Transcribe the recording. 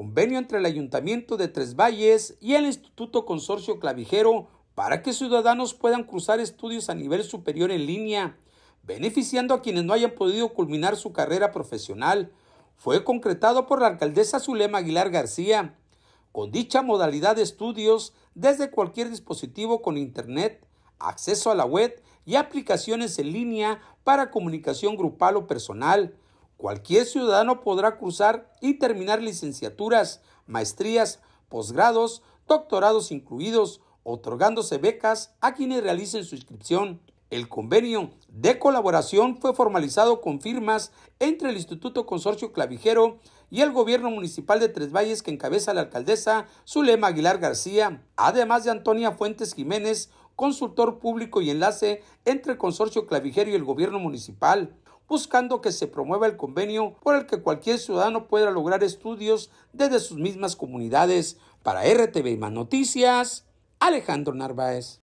convenio entre el Ayuntamiento de Tres Valles y el Instituto Consorcio Clavijero para que ciudadanos puedan cruzar estudios a nivel superior en línea, beneficiando a quienes no hayan podido culminar su carrera profesional, fue concretado por la alcaldesa Zulema Aguilar García. Con dicha modalidad de estudios, desde cualquier dispositivo con Internet, acceso a la web y aplicaciones en línea para comunicación grupal o personal, Cualquier ciudadano podrá cruzar y terminar licenciaturas, maestrías, posgrados, doctorados incluidos, otorgándose becas a quienes realicen su inscripción. El convenio de colaboración fue formalizado con firmas entre el Instituto Consorcio Clavijero y el gobierno municipal de Tres Valles que encabeza la alcaldesa Zulema Aguilar García, además de Antonia Fuentes Jiménez, consultor público y enlace entre el Consorcio Clavijero y el gobierno municipal buscando que se promueva el convenio por el que cualquier ciudadano pueda lograr estudios desde sus mismas comunidades. Para RTV Más Noticias, Alejandro Narváez.